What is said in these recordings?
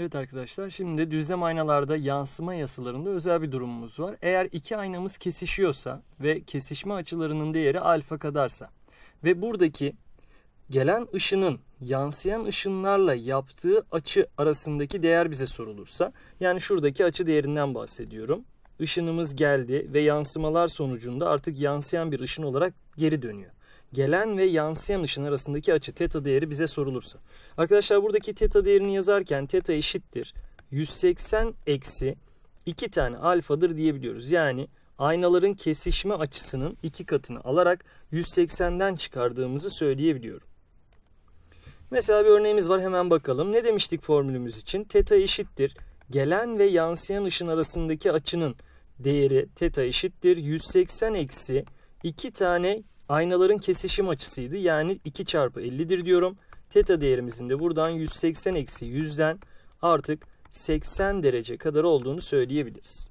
Evet arkadaşlar şimdi düzlem aynalarda yansıma yasalarında özel bir durumumuz var. Eğer iki aynamız kesişiyorsa ve kesişme açılarının değeri alfa kadarsa ve buradaki gelen ışının yansıyan ışınlarla yaptığı açı arasındaki değer bize sorulursa yani şuradaki açı değerinden bahsediyorum ışınımız geldi ve yansımalar sonucunda artık yansıyan bir ışın olarak geri dönüyor. Gelen ve yansıyan ışın arasındaki açı teta değeri bize sorulursa. Arkadaşlar buradaki teta değerini yazarken teta eşittir 180 eksi 2 tane alfadır diyebiliyoruz. Yani aynaların kesişme açısının 2 katını alarak 180'den çıkardığımızı söyleyebiliyorum. Mesela bir örneğimiz var hemen bakalım. Ne demiştik formülümüz için? Teta eşittir gelen ve yansıyan ışın arasındaki açının değeri teta eşittir. 180 eksi 2 tane aynaların kesişim açısıydı. Yani 2 çarpı 50'dir diyorum. Teta değerimizin de buradan 180 eksi 100'den artık 80 derece kadar olduğunu söyleyebiliriz.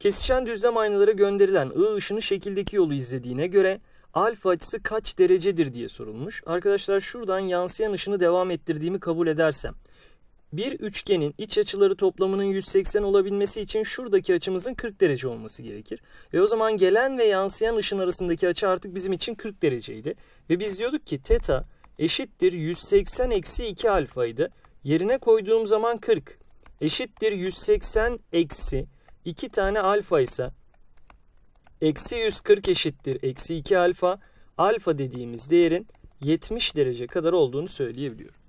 Kesişen düzlem aynalara gönderilen I ışını şekildeki yolu izlediğine göre alfa açısı kaç derecedir diye sorulmuş. Arkadaşlar şuradan yansıyan ışını devam ettirdiğimi kabul edersem bir üçgenin iç açıları toplamının 180 olabilmesi için şuradaki açımızın 40 derece olması gerekir. Ve o zaman gelen ve yansıyan ışın arasındaki açı artık bizim için 40 dereceydi. Ve biz diyorduk ki teta eşittir 180 eksi 2 alfaydı. Yerine koyduğum zaman 40 eşittir 180 eksi 2 tane alfa ise eksi 140 eşittir eksi 2 alfa. Alfa dediğimiz değerin 70 derece kadar olduğunu söyleyebiliyorum.